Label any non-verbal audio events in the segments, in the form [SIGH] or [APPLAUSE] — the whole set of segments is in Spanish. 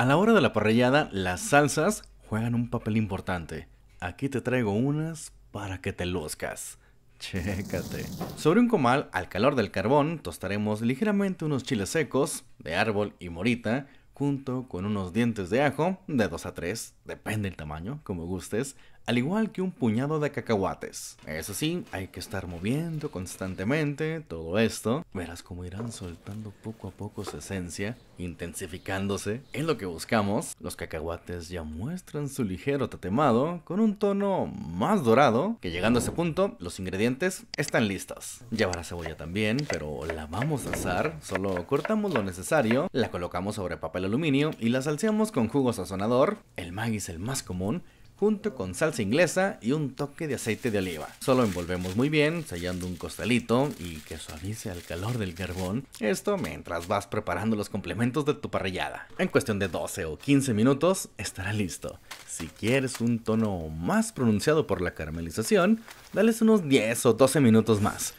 A la hora de la parrillada, las salsas juegan un papel importante. Aquí te traigo unas para que te luzcas. Chécate. Sobre un comal, al calor del carbón, tostaremos ligeramente unos chiles secos, de árbol y morita, junto con unos dientes de ajo, de 2 a 3, depende el tamaño, como gustes, al igual que un puñado de cacahuates. Eso sí, hay que estar moviendo constantemente todo esto. Verás cómo irán soltando poco a poco su esencia, intensificándose. En lo que buscamos, los cacahuates ya muestran su ligero tatemado con un tono más dorado, que llegando a ese punto, los ingredientes están listos. Llevará cebolla también, pero la vamos a asar, solo cortamos lo necesario, la colocamos sobre papel aluminio y la salseamos con jugo sazonador. El maggi es el más común, junto con salsa inglesa y un toque de aceite de oliva. Solo envolvemos muy bien, sellando un costalito y que suavice al calor del carbón. Esto mientras vas preparando los complementos de tu parrillada. En cuestión de 12 o 15 minutos estará listo. Si quieres un tono más pronunciado por la caramelización, dales unos 10 o 12 minutos más.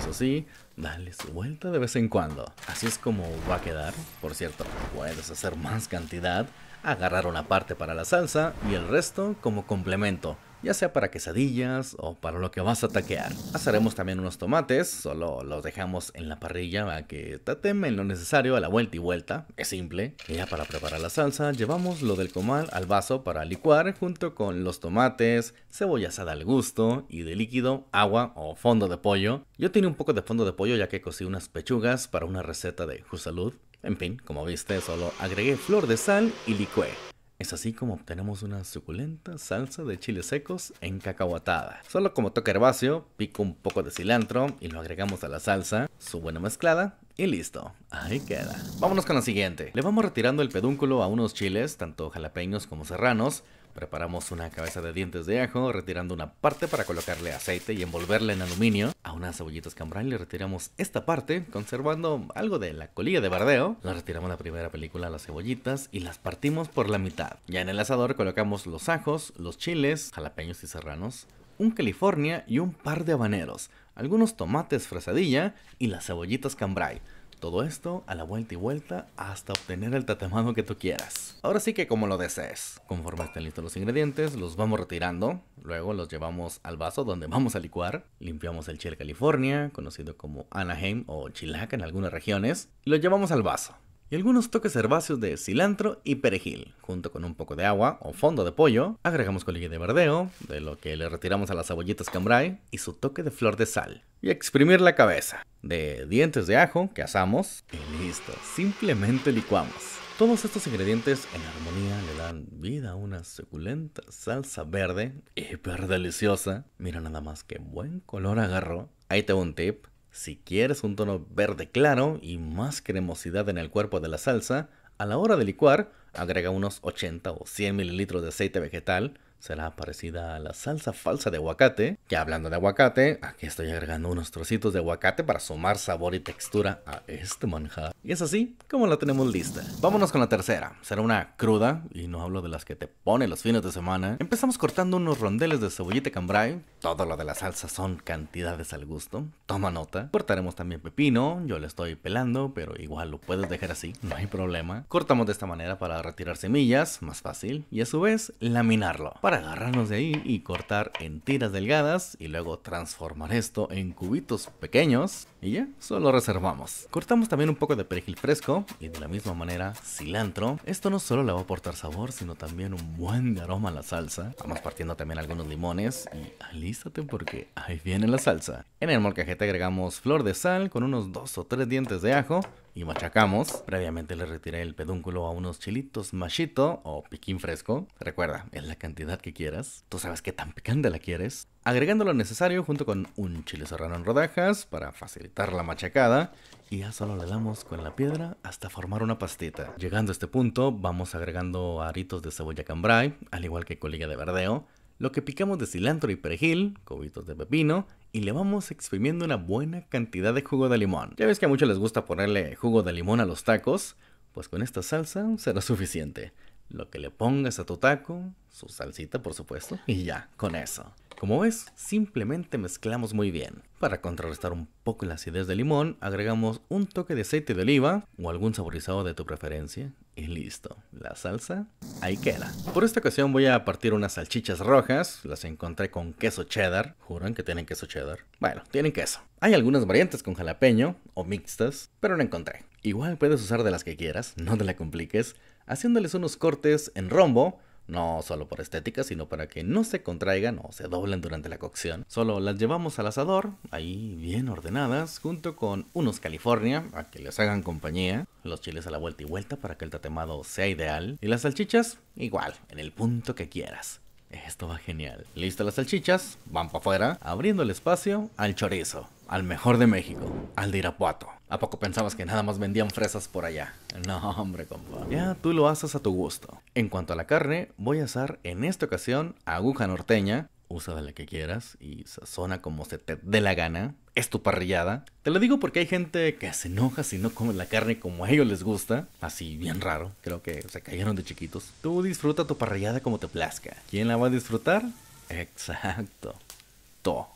Eso sí, dale su vuelta de vez en cuando. Así es como va a quedar. Por cierto, puedes hacer más cantidad agarrar una parte para la salsa y el resto como complemento, ya sea para quesadillas o para lo que vas a taquear. Haceremos también unos tomates, solo los dejamos en la parrilla para que tatemen lo necesario a la vuelta y vuelta, es simple. ya para preparar la salsa llevamos lo del comal al vaso para licuar junto con los tomates, cebolla asada al gusto y de líquido, agua o fondo de pollo. Yo tenía un poco de fondo de pollo ya que cocí unas pechugas para una receta de Jusalud en fin, como viste, solo agregué flor de sal y licué. Es así como obtenemos una suculenta salsa de chiles secos en cacahuatada. Solo como toque herbáceo, pico un poco de cilantro y lo agregamos a la salsa, su buena mezclada y listo, ahí queda. Vámonos con la siguiente. Le vamos retirando el pedúnculo a unos chiles, tanto jalapeños como serranos, Preparamos una cabeza de dientes de ajo, retirando una parte para colocarle aceite y envolverla en aluminio. A unas cebollitas cambrai le retiramos esta parte, conservando algo de la colilla de bardeo. La retiramos la primera película las cebollitas y las partimos por la mitad. Ya en el asador colocamos los ajos, los chiles, jalapeños y serranos, un California y un par de habaneros, algunos tomates fresadilla y las cebollitas cambrai todo esto a la vuelta y vuelta hasta obtener el tatemado que tú quieras. Ahora sí que como lo desees. Conforme estén listos los ingredientes, los vamos retirando. Luego los llevamos al vaso donde vamos a licuar. Limpiamos el chile California, conocido como Anaheim o Chilaca en algunas regiones. Y lo llevamos al vaso y algunos toques herbáceos de cilantro y perejil. Junto con un poco de agua o fondo de pollo, agregamos colilla de verdeo, de lo que le retiramos a las cebollitas cambrai, y su toque de flor de sal. Y exprimir la cabeza, de dientes de ajo que asamos, y listo, simplemente licuamos. Todos estos ingredientes en armonía le dan vida a una suculenta salsa verde, hiper deliciosa. Mira nada más que buen color agarro. Ahí te un tip. Si quieres un tono verde claro y más cremosidad en el cuerpo de la salsa, a la hora de licuar, agrega unos 80 o 100 mililitros de aceite vegetal, será parecida a la salsa falsa de aguacate. Que hablando de aguacate, aquí estoy agregando unos trocitos de aguacate para sumar sabor y textura a este manjar. Y es así como la tenemos lista. Vámonos con la tercera. Será una cruda, y no hablo de las que te pone los fines de semana. Empezamos cortando unos rondeles de cebollita cambrai. Todo lo de la salsa son cantidades al gusto. Toma nota. Cortaremos también pepino. Yo le estoy pelando, pero igual lo puedes dejar así. No hay problema. Cortamos de esta manera para retirar semillas, más fácil. Y a su vez, laminarlo para agarrarnos de ahí y cortar en tiras delgadas y luego transformar esto en cubitos pequeños y ya, solo reservamos. Cortamos también un poco de perejil fresco y de la misma manera cilantro. Esto no solo le va a aportar sabor, sino también un buen aroma a la salsa. Vamos partiendo también algunos limones y alízate porque ahí viene la salsa. En el molcajete agregamos flor de sal con unos dos o tres dientes de ajo, y machacamos. Previamente le retiré el pedúnculo a unos chilitos machito o piquín fresco. Recuerda, es la cantidad que quieras. Tú sabes qué tan picante la quieres. Agregando lo necesario junto con un chile serrano en rodajas para facilitar la machacada. Y ya solo le damos con la piedra hasta formar una pastita. Llegando a este punto, vamos agregando aritos de cebolla cambrai, al igual que colilla de verdeo lo que picamos de cilantro y perejil, cobitos de pepino, y le vamos exprimiendo una buena cantidad de jugo de limón. Ya ves que a muchos les gusta ponerle jugo de limón a los tacos, pues con esta salsa será suficiente lo que le pongas a tu taco, su salsita por supuesto, y ya, con eso. Como ves, simplemente mezclamos muy bien. Para contrarrestar un poco la acidez del limón, agregamos un toque de aceite de oliva o algún saborizado de tu preferencia y listo. La salsa ahí queda. Por esta ocasión voy a partir unas salchichas rojas, las encontré con queso cheddar, juran que tienen queso cheddar. Bueno, tienen queso. Hay algunas variantes con jalapeño o mixtas, pero no encontré. Igual puedes usar de las que quieras, no te la compliques haciéndoles unos cortes en rombo, no solo por estética, sino para que no se contraigan o se doblen durante la cocción. Solo las llevamos al asador, ahí bien ordenadas, junto con unos California, a que les hagan compañía, los chiles a la vuelta y vuelta para que el tatemado sea ideal, y las salchichas, igual, en el punto que quieras. Esto va genial. Listo las salchichas, van para afuera, abriendo el espacio al chorizo, al mejor de México, al de Irapuato. ¿A poco pensabas que nada más vendían fresas por allá? No, hombre, compa. Ya tú lo haces a tu gusto. En cuanto a la carne, voy a asar en esta ocasión aguja norteña. Usa de la que quieras y sazona como se te dé la gana. Es tu parrillada. Te lo digo porque hay gente que se enoja si no come la carne como a ellos les gusta. Así, bien raro. Creo que se cayeron de chiquitos. Tú disfruta tu parrillada como te plazca. ¿Quién la va a disfrutar? Exacto.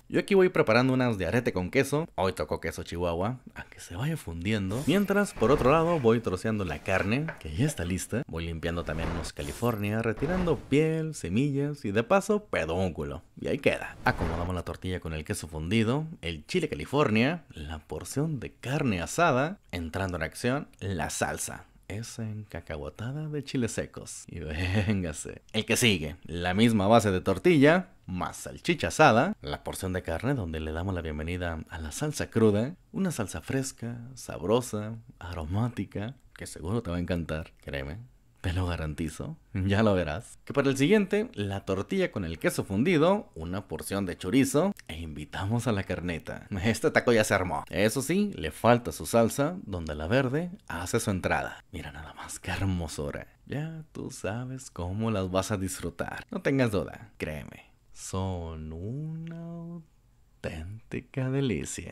Yo aquí voy preparando unas de arete con queso. Hoy tocó queso chihuahua, a que se vaya fundiendo. Mientras, por otro lado, voy troceando la carne, que ya está lista. Voy limpiando también unos California, retirando piel, semillas y de paso pedúnculo. Y ahí queda. Acomodamos la tortilla con el queso fundido, el chile California, la porción de carne asada, entrando en acción la salsa esa encacabotada de chiles secos. Y véngase. El que sigue, la misma base de tortilla, más salchicha asada, la porción de carne donde le damos la bienvenida a la salsa cruda, una salsa fresca, sabrosa, aromática, que seguro te va a encantar, créeme. Te lo garantizo, [LAUGHS] ya lo verás. Que para el siguiente, la tortilla con el queso fundido, una porción de chorizo, invitamos a la carneta. Este taco ya se armó. Eso sí, le falta su salsa, donde la verde hace su entrada. Mira nada más qué hermosura. Ya tú sabes cómo las vas a disfrutar. No tengas duda, créeme. Son una auténtica delicia.